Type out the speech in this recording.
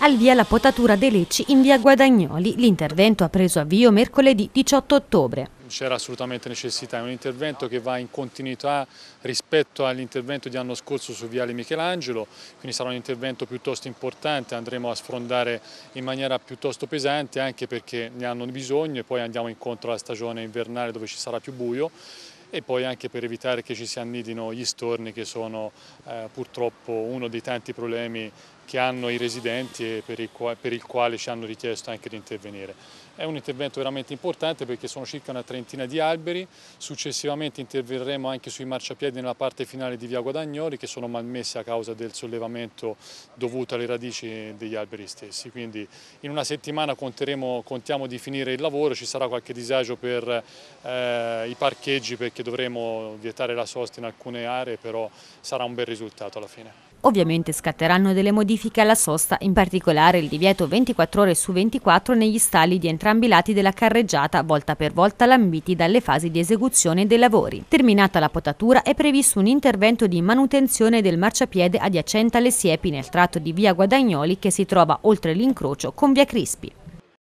Al via la potatura dei lecci in via Guadagnoli. L'intervento ha preso avvio mercoledì 18 ottobre Non c'era assolutamente necessità, è un intervento che va in continuità rispetto all'intervento di anno scorso su Viale Michelangelo, quindi sarà un intervento piuttosto importante, andremo a sfrondare in maniera piuttosto pesante anche perché ne hanno bisogno e poi andiamo incontro alla stagione invernale dove ci sarà più buio e poi anche per evitare che ci si annidino gli storni che sono eh, purtroppo uno dei tanti problemi che hanno i residenti e per il, quale, per il quale ci hanno richiesto anche di intervenire. È un intervento veramente importante perché sono circa una trentina di alberi, successivamente interverremo anche sui marciapiedi nella parte finale di via Guadagnoli che sono malmesse a causa del sollevamento dovuto alle radici degli alberi stessi. Quindi in una settimana contiamo di finire il lavoro, ci sarà qualche disagio per eh, i parcheggi perché dovremo vietare la sosta in alcune aree, però sarà un bel risultato alla fine. Ovviamente scatteranno delle modifiche modifiche alla sosta, in particolare il divieto 24 ore su 24 negli stalli di entrambi i lati della carreggiata, volta per volta lambiti dalle fasi di esecuzione dei lavori. Terminata la potatura è previsto un intervento di manutenzione del marciapiede adiacente alle siepi nel tratto di via Guadagnoli che si trova oltre l'incrocio con via Crispi.